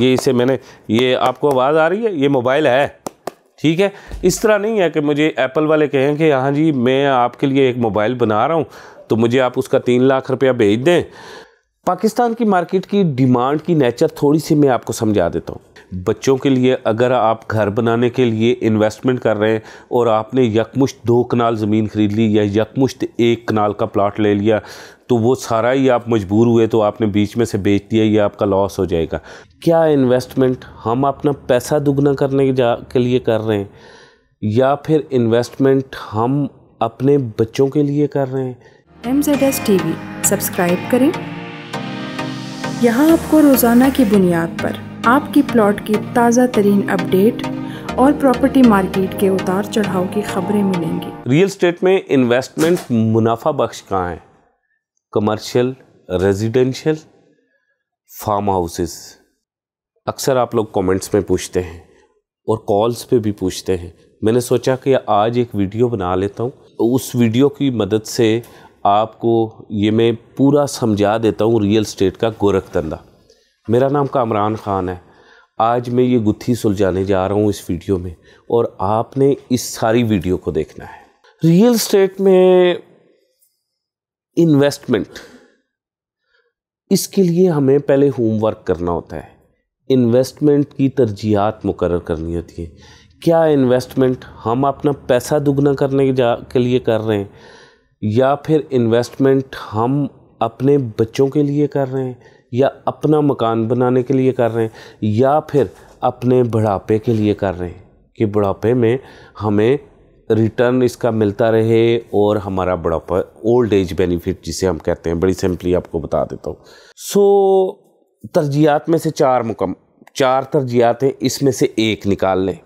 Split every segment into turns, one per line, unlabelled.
ये इसे मैंने ये आपको आवाज़ आ रही है ये मोबाइल है ठीक है इस तरह नहीं है कि मुझे एप्पल वाले कहें कि हाँ जी मैं आपके लिए एक मोबाइल बना रहा हूँ तो मुझे आप उसका तीन लाख रुपया भेज दें पाकिस्तान की मार्केट की डिमांड की नेचर थोड़ी सी मैं आपको समझा देता हूँ बच्चों के लिए अगर आप घर बनाने के लिए इन्वेस्टमेंट कर रहे हैं और आपने यकमुश्त दो कनाल ज़मीन ख़रीद ली या यकमुश्त एक कनाल का प्लाट ले लिया तो वो सारा ही आप मजबूर हुए तो आपने बीच में से बेच दिया ये आपका लॉस हो जाएगा क्या इन्वेस्टमेंट हम अपना पैसा दुगना करने के जा के लिए कर रहे हैं या फिर इन्वेस्टमेंट हम अपने बच्चों के लिए कर रहे हैं M Z S T V subscribe करें यहाँ आपको रोज़ाना की बुनियाद पर आपकी प्लॉट की ताज़ा तरीन अपडेट और प्रॉपर्टी मार्केट के उतार चढ़ाव की खबरें मिलेंगी रियल स्टेट में इन्वेस्टमेंट मुनाफा बख्श कहाँ है कमर्शियल रेजिडेंशियल फार्म हाउसेस अक्सर आप लोग कमेंट्स में पूछते हैं और कॉल्स पे भी पूछते हैं मैंने सोचा कि आज एक वीडियो बना लेता हूँ उस वीडियो की मदद से आपको ये मैं पूरा समझा देता हूँ रियल स्टेट का गोरख धंधा मेरा नाम कामरान ख़ान है आज मैं ये गुत्थी सुलझाने जा रहा हूँ इस वीडियो में और आपने इस सारी वीडियो को देखना है रियल स्टेट में इन्वेस्टमेंट इसके लिए हमें पहले होमवर्क करना होता है इन्वेस्टमेंट की तरजीहत मुकर करनी होती है क्या इन्वेस्टमेंट हम अपना पैसा दुगना करने जा के लिए कर रहे हैं या फिर इन्वेस्टमेंट हम अपने बच्चों के लिए कर रहे हैं या अपना मकान बनाने के लिए कर रहे हैं या फिर अपने बुढ़ापे के लिए कर रहे हैं कि बुढ़ापे में हमें रिटर्न इसका मिलता रहे और हमारा बुढ़ापा ओल्ड एज बेनिफिट जिसे हम कहते हैं बड़ी सिंपली आपको बता देता हूँ सो so, तरजियात में से चार मुकम चार तरजियात हैं इसमें से एक निकाल लें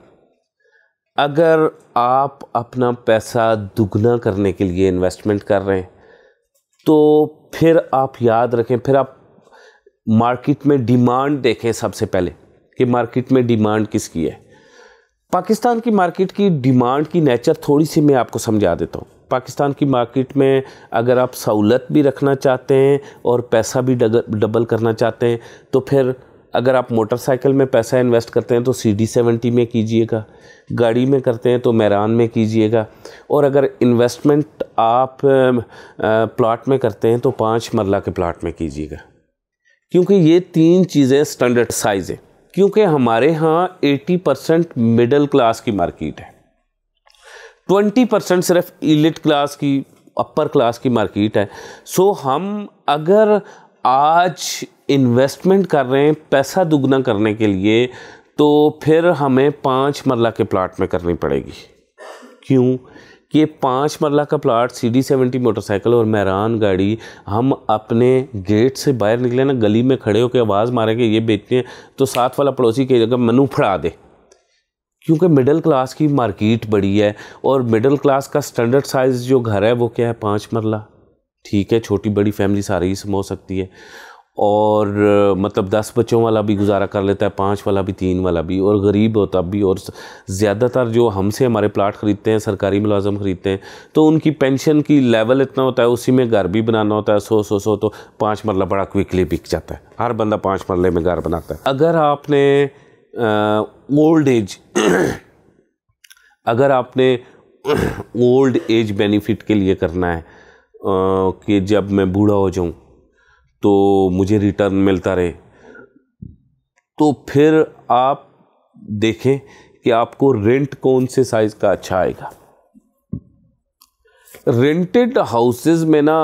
अगर आप अपना पैसा दुगना करने के लिए इन्वेस्टमेंट कर रहे हैं तो फिर आप याद रखें फिर आप मार्केट में डिमांड देखें सबसे पहले कि मार्केट में डिमांड किसकी है पाकिस्तान की मार्केट की डिमांड की नेचर थोड़ी सी मैं आपको समझा देता हूँ पाकिस्तान की मार्केट में अगर आप सहूलत भी रखना चाहते हैं और पैसा भी डबल करना चाहते हैं तो फिर अगर आप मोटरसाइकिल में पैसा इन्वेस्ट करते हैं तो सी डी सेवेंटी में कीजिएगा गाड़ी में करते हैं तो मैरान में कीजिएगा और अगर इन्वेस्टमेंट आप प्लाट में करते हैं तो पाँच मरला के प्लाट में कीजिएगा क्योंकि ये तीन चीज़ें स्टैंडर्ड साइज़ है क्योंकि हमारे यहाँ 80 परसेंट मिडल क्लास की मार्केट है 20 परसेंट सिर्फ इलिट क्लास की अपर क्लास की मार्केट है सो हम अगर आज इन्वेस्टमेंट कर रहे हैं पैसा दुगना करने के लिए तो फिर हमें पाँच मरला के प्लाट में करनी पड़ेगी क्यों ये पाँच मरला का plot C D seventy motorcycle और मैरान गाड़ी हम अपने गेट से बाहर निकले ना गली में खड़े होकर आवाज़ मारेंगे ये बेचते हैं तो साथ वाला पड़ोसी कहीं जगह मनु फड़ा दे क्योंकि मिडिल क्लास की मार्केट बड़ी है और मिडिल क्लास का स्टैंडर्ड साइज़ जो घर है वो क्या है पाँच मरला ठीक है छोटी बड़ी फैमिली सारी ही समो सकती है और मतलब दस बच्चों वाला भी गुजारा कर लेता है पाँच वाला भी तीन वाला भी और गरीब होता भी और ज़्यादातर जो हमसे हमारे प्लाट ख़रीदते हैं सरकारी मुलाजम ख़रीदते हैं तो उनकी पेंशन की लेवल इतना होता है उसी में घर भी बनाना होता है सौ सौ सौ तो पाँच मरला बड़ा क्विकली बिक जाता है हर बंदा पाँच मरले में घर बनाता है अगर आपने ओल्ड एज अगर आपने ओल्ड एज बेनिफिट के लिए करना है आ, कि जब मैं बूढ़ा हो जाऊँ तो मुझे रिटर्न मिलता रहे तो फिर आप देखें कि आपको रेंट कौन से साइज़ का अच्छा आएगा रेंटेड हाउसेस में ना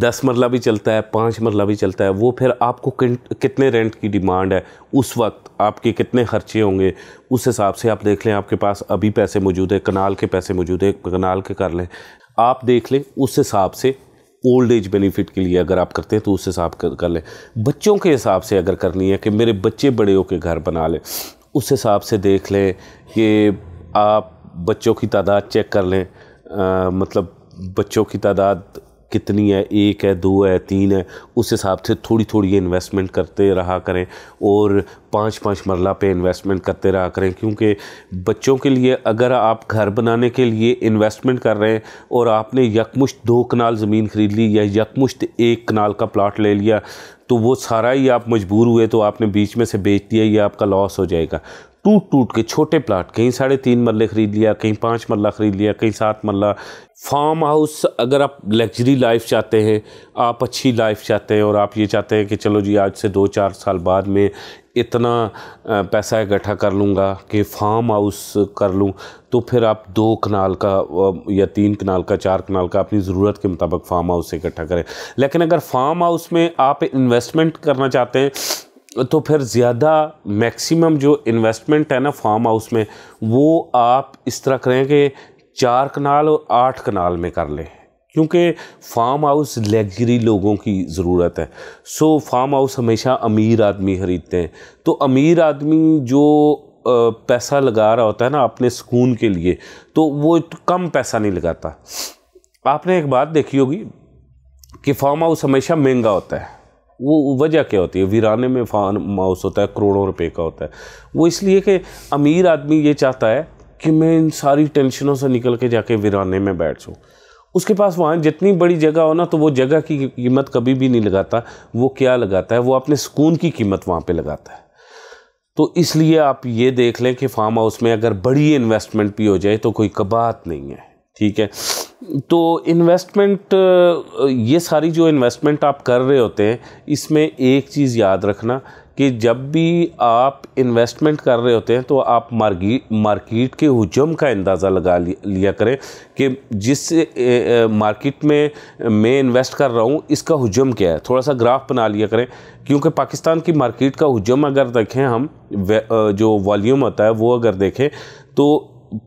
दस मरला भी चलता है पाँच मरला भी चलता है वो फिर आपको कितने रेंट की डिमांड है उस वक्त आपके कितने खर्चे होंगे उस हिसाब से आप देख लें आपके पास अभी पैसे मौजूद है कनाल के पैसे मौजूद है कनाल के कर लें आप देख लें उस हिसाब से ओल्ड एज बेनिफिट के लिए अगर आप करते हैं तो उस हिसाब कर, कर लें बच्चों के हिसाब से अगर करनी है कि मेरे बच्चे बड़े होकर घर बना लें उस हिसाब से देख लें कि आप बच्चों की तादाद चेक कर लें आ, मतलब बच्चों की तादाद कितनी है एक है दो है तीन है उस हिसाब से थोड़ी थोड़ी इन्वेस्टमेंट करते रहा करें और पाँच पाँच मरला पे इन्वेस्टमेंट करते रहा करें क्योंकि बच्चों के लिए अगर आप घर बनाने के लिए इन्वेस्टमेंट कर रहे हैं और आपने यकमुश्त दो कनाल ज़मीन ख़रीद ली या यकमुश्त एक कनाल का प्लाट ले लिया तो वो सारा ही आप मजबूर हुए तो आपने बीच में से बेच दिया ये आपका लॉस हो जाएगा टूट टूट के छोटे प्लाट कहीं साढ़े तीन मरले ख़रीद लिया कहीं पाँच मरला ख़रीद लिया कहीं सात मरला फार्म हाउस अगर आप लग्जरी लाइफ चाहते हैं आप अच्छी लाइफ चाहते हैं और आप ये चाहते हैं कि चलो जी आज से दो चार साल बाद में इतना पैसा इकट्ठा कर लूँगा कि फार्म हाउस कर लूँ तो फिर आप दो कनाल का या तीन कनाल का चार कनाल का अपनी ज़रूरत के मुताबिक फार्म हाउस इकट्ठा करें लेकिन अगर फार्म हाउस में आप इन्वेस्टमेंट करना चाहते हैं तो फिर ज़्यादा मैक्सिमम जो इन्वेस्टमेंट है ना फार्म हाउस में वो आप इस तरह करें कि चार कनाल और आठ कनाल में कर लें क्योंकि फार्म हाउस लग्जरी लोगों की ज़रूरत है सो फार्म हाउस हमेशा अमीर आदमी ख़रीदते हैं तो अमीर आदमी जो पैसा लगा रहा होता है ना अपने सुकून के लिए तो वो तो कम पैसा नहीं लगाता आपने एक बात देखी होगी कि फार्म हाउस हमेशा महंगा होता है वो वजह क्या होती है वीराने में फार्म हाउस होता है करोड़ों रुपए का होता है वो इसलिए कि अमीर आदमी ये चाहता है कि मैं इन सारी टेंशनों से निकल के जाके वीराने में बैठ जाऊँ उसके पास वहाँ जितनी बड़ी जगह हो ना तो वो जगह की कीमत कभी भी नहीं लगाता वो क्या लगाता है वो अपने सुकून की कीमत वहाँ पर लगाता है तो इसलिए आप ये देख लें कि फार्म हाउस में अगर बड़ी इन्वेस्टमेंट भी हो जाए तो कोई कबात नहीं है ठीक है तो इन्वेस्टमेंट ये सारी जो इन्वेस्टमेंट आप कर रहे होते हैं इसमें एक चीज़ याद रखना कि जब भी आप इन्वेस्टमेंट कर रहे होते हैं तो आप मार्केट के हजम का अंदाज़ा लगा लिया करें कि जिस मार्केट में मैं इन्वेस्ट कर रहा हूँ इसका हजम क्या है थोड़ा सा ग्राफ बना लिया करें क्योंकि पाकिस्तान की मार्केट का हजम अगर देखें हम जो वॉल्यूम होता है वो अगर देखें तो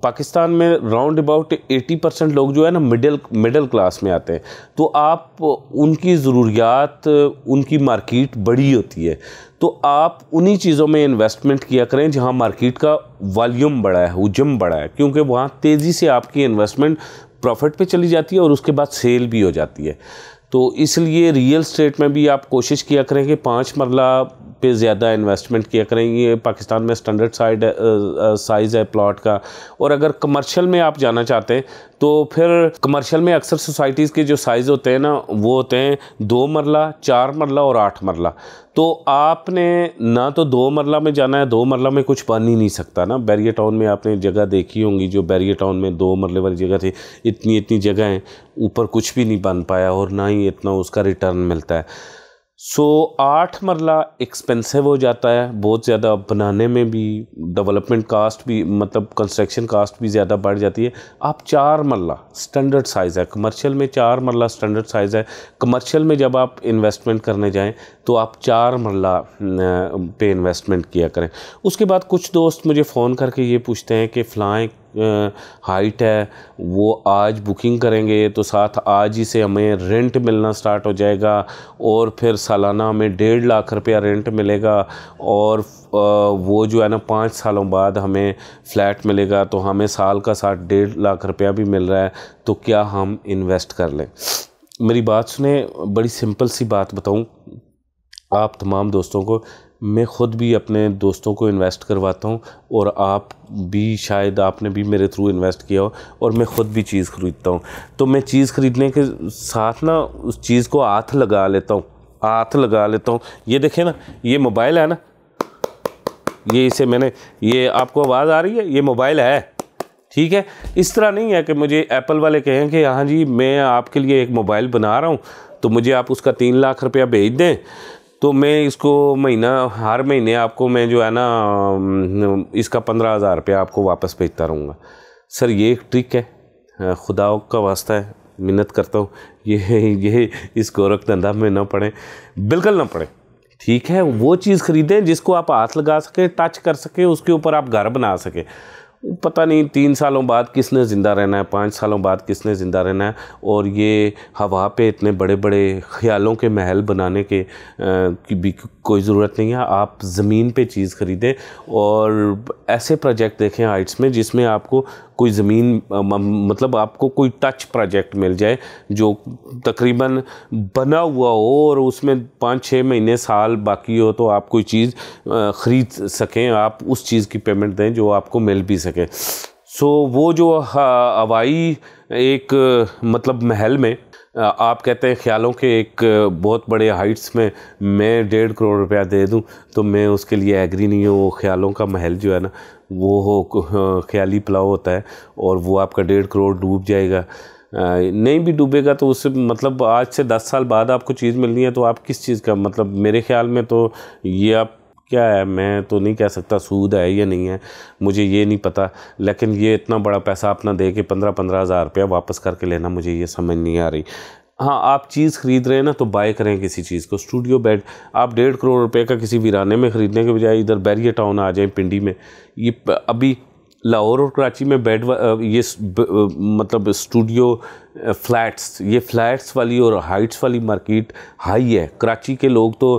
पाकिस्तान में राउंड अबाउट 80 परसेंट लोग जो है ना मिडिल मिडिल क्लास में आते हैं तो आप उनकी ज़रूरियात उनकी मार्केट बड़ी होती है तो आप उन्हीं चीज़ों में इन्वेस्टमेंट किया करें जहां मार्केट का वॉल्यूम बढ़ा है हजम बढ़ा है क्योंकि वहां तेज़ी से आपकी इन्वेस्टमेंट प्रॉफिट पे चली जाती है और उसके बाद सेल भी हो जाती है तो इसलिए रियल स्टेट में भी आप कोशिश किया करें कि पाँच मरला पे ज़्यादा इन्वेस्टमेंट किया करें ये पाकिस्तान में स्टैंडर्ड साइड साइज़ है प्लॉट का और अगर कमर्शियल में आप जाना चाहते हैं तो फिर कमर्शियल में अक्सर सोसाइटीज़ के जो साइज़ होते हैं ना वो होते हैं दो मरला चार मरला और आठ मरला तो आपने ना तो दो मरला में जाना है दो मरला में कुछ बन ही नहीं सकता ना बैरिया टाउन में आपने जगह देखी होंगी जो बैरिया टाउन में दो मरले वाली जगह थी इतनी इतनी जगह हैं ऊपर कुछ भी नहीं बन पाया और ना ही इतना उसका रिटर्न मिलता है सो आठ मरला एक्सपेंसिव हो जाता है बहुत ज़्यादा बनाने में भी डेवलपमेंट कास्ट भी मतलब कंस्ट्रक्शन कास्ट भी ज़्यादा बढ़ जाती है आप चार मरला स्टैंडर्ड साइज़ है कमर्शियल में चार मरला स्टैंडर्ड साइज़ है कमर्शियल में जब आप इन्वेस्टमेंट करने जाएं तो आप चार मरला पे इन्वेस्टमेंट किया करें उसके बाद कुछ दोस्त मुझे फ़ोन करके ये पूछते हैं कि फ़लाएँ हाइट है वो आज बुकिंग करेंगे तो साथ आज ही से हमें रेंट मिलना स्टार्ट हो जाएगा और फिर सालाना हमें डेढ़ लाख रुपया रेंट मिलेगा और वो जो है ना पाँच सालों बाद हमें फ़्लैट मिलेगा तो हमें साल का साथ डेढ़ लाख रुपया भी मिल रहा है तो क्या हम इन्वेस्ट कर लें मेरी बात सुने बड़ी सिंपल सी बात बताऊं आप तमाम दोस्तों को मैं ख़ुद भी अपने दोस्तों को इन्वेस्ट करवाता हूँ और आप भी शायद आपने भी मेरे थ्रू इन्वेस्ट किया हो और मैं ख़ुद भी चीज़ ख़रीदता हूँ तो मैं चीज़ ख़रीदने के साथ ना उस चीज़ को हाथ लगा लेता हूँ हाथ लगा लेता हूँ ये देखें ना ये मोबाइल है ना ये इसे मैंने ये आपको आवाज़ आ रही है ये मोबाइल है ठीक है इस तरह नहीं है कि मुझे एप्पल वाले कहें कि हाँ जी मैं आपके लिए एक मोबाइल बना रहा हूँ तो मुझे आप उसका तीन लाख रुपया भेज दें तो मैं इसको महीना हर महीने आपको मैं जो है ना इसका पंद्रह हज़ार रुपया आपको वापस भेजता रहूँगा सर ये एक ट्रिक है हाँ, खुदा का वास्ता है मिन्नत करता हूँ ये ये इस गोरख धंधा में ना पड़े बिल्कुल ना पड़े ठीक है वो चीज़ ख़रीदें जिसको आप हाथ लगा सकें टच कर सकें उसके ऊपर आप घर बना सकें पता नहीं तीन सालों बाद किसने ज़िंदा रहना है पाँच सालों बाद किसने ज़िंदा रहना है और ये हवा पे इतने बड़े बड़े ख्यालों के महल बनाने के आ, की भी कोई ज़रूरत नहीं है आप ज़मीन पे चीज़ ख़रीदें और ऐसे प्रोजेक्ट देखें हाइट्स में जिसमें आपको कोई ज़मीन मतलब आपको कोई टच प्रोजेक्ट मिल जाए जो तकरीबन बना हुआ हो और उसमें पाँच छः महीने साल बाकी हो तो आप कोई चीज़ ख़रीद सकें आप उस चीज़ की पेमेंट दें जो आपको मिल भी सके सके सो वो जो हवाई एक मतलब महल में आप कहते हैं ख्यालों के एक बहुत बड़े हाइट्स में मैं डेढ़ करोड़ रुपया दे दूं तो मैं उसके लिए एग्री नहीं हूँ वो ख्यालों का महल जो है ना वो हो ख्याली पुलाव होता है और वो आपका डेढ़ करोड़ डूब जाएगा नहीं भी डूबेगा तो उससे मतलब आज से दस साल बाद आपको चीज़ मिलनी है तो आप किस चीज़ का मतलब मेरे ख्याल में तो ये आप क्या है मैं तो नहीं कह सकता सूद है या नहीं है मुझे ये नहीं पता लेकिन ये इतना बड़ा पैसा अपना दे के पंद्रह पंद्रह हज़ार रुपया वापस करके लेना मुझे ये समझ नहीं आ रही हाँ आप चीज़ ख़रीद रहे हैं ना तो बाय करें किसी चीज़ को स्टूडियो बेड आप डेढ़ करोड़ रुपए का किसी वीराने में ख़रीदने के बजाय इधर बैरिया टाउन आ जाए पिंडी में ये अभी लाहौर और कराची में बेड ये मतलब स्टूडियो फ्लैट्स ये फ्लैट्स वाली और हाइट्स वाली मार्केट हाई है कराची के लोग तो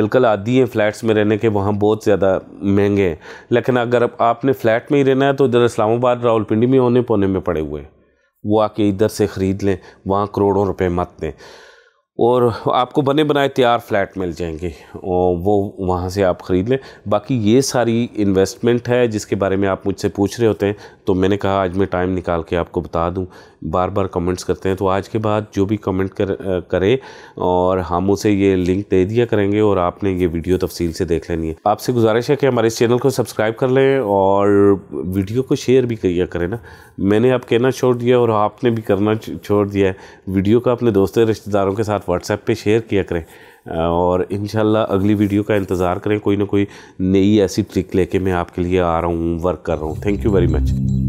बिल्कुल आदि हैं फ्लैट्स में रहने के वहाँ बहुत ज़्यादा महंगे हैं लेकिन अगर आपने फ्लैट में ही रहना है तो इधर इस्लामाबाद रावलपिंडी में होने पौने में पड़े हुए हैं वो आके इधर से ख़रीद लें वहाँ करोड़ों रुपये मत दें और आपको बने बनाए तैयार फ्लैट मिल जाएंगे और वो वहाँ से आप ख़रीद लें बाकी ये सारी इन्वेस्टमेंट है जिसके बारे में आप मुझसे पूछ रहे होते हैं तो मैंने कहा आज मैं टाइम निकाल के आपको बता दूं बार बार कमेंट्स करते हैं तो आज के बाद जो भी कमेंट कर करे और हम उसे ये लिंक दे दिया करेंगे और आपने ये वीडियो तफसील से देख लेनी है आपसे गुजारिश है कि हमारे इस चैनल को सब्सक्राइब कर लें और वीडियो को शेयर भी किया करें ना मैंने आप कहना छोड़ दिया और आपने भी करना छोड़ दिया है वीडियो का अपने दोस्तों रिश्तेदारों के साथ व्हाट्सएप पर शेयर किया करें और इन अगली वीडियो का इंतज़ार करें कोई ना कोई नई ऐसी ट्रिक लेके मैं आपके लिए आ रहा हूँ वर्क कर रहा हूँ थैंक यू वेरी मच